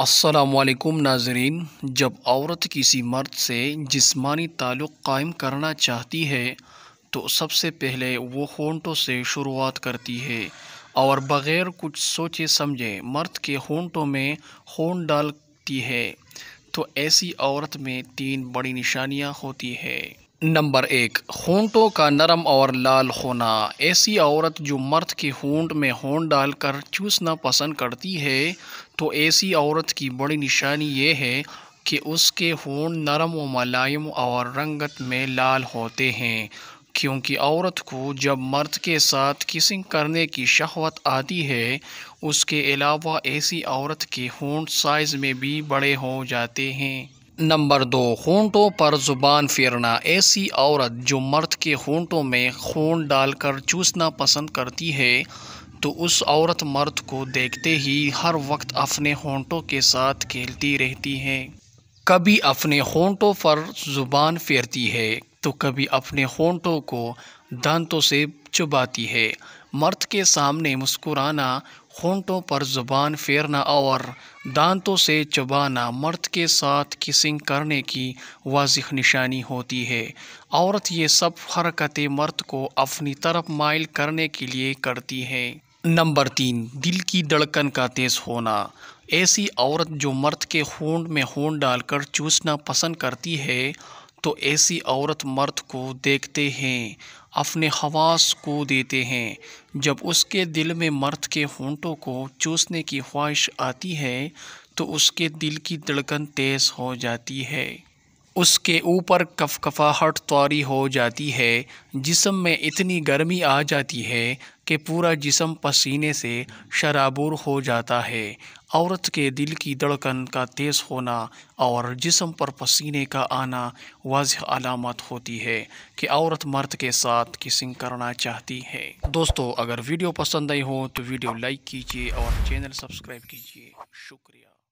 असलकुम नाजरीन जब औरत किसी मर्द से जिस्मानी ताल्लुक़ कायम करना चाहती है तो सबसे पहले वो होंटों से शुरुआत करती है और बग़ैर कुछ सोचे समझे मर्द के होंटों में होन डालती है तो ऐसी औरत में तीन बड़ी निशानियां होती है नंबर एक होंटों का नरम और लाल होना ऐसी औरत जो मर्द के होंट में होंट डालकर चूसना पसंद करती है तो ऐसी औरत की बड़ी निशानी ये है कि उसके होंट नरम व मलायम और रंगत में लाल होते हैं क्योंकि औरत को जब मर्द के साथ किसिंग करने की शहवत आती है उसके अलावा ऐसी औरत के होंट साइज़ में भी बड़े हो जाते हैं नंबर दो होंटों पर ज़ुबान फेरना ऐसी औरत जो मर्द के होंटों में खून डालकर चूसना पसंद करती है तो उस औरत मर्द को देखते ही हर वक्त अपने होंटों के साथ खेलती रहती है कभी अपने होंटों पर ज़ुबान फेरती है तो कभी अपने होंटों को दांतों से चुबाती है मर्द के सामने मुस्कुराना होंटों पर ज़ुबान फेरना और दांतों से चबाना मर्द के साथ किसिंग करने की वाजह निशानी होती है औरत ये सब हरकतें मर्द को अपनी तरफ माइल करने के लिए करती है नंबर तीन दिल की धड़कन का तेज़ होना ऐसी औरत जो मर्द के होंड में होंड डालकर चूसना पसंद करती है तो ऐसी औरत मर्द को देखते हैं अपने हवास को देते हैं जब उसके दिल में मर्द के होंटों को चूसने की ख्वाहिश आती है तो उसके दिल की धड़कन तेज़ हो जाती है उसके ऊपर कफकफाहट तारी हो जाती है जिसम में इतनी गर्मी आ जाती है कि पूरा जिसम पसीने से शराबूर हो जाता है औरत के दिल की धड़कन का तेज़ होना और जिसम पर पसीने का आना वाज अलामत होती है कि औरत मर्द के साथ किसिंग करना चाहती है दोस्तों अगर वीडियो पसंद आई हो तो वीडियो लाइक कीजिए और चैनल सब्सक्राइब कीजिए शुक्रिया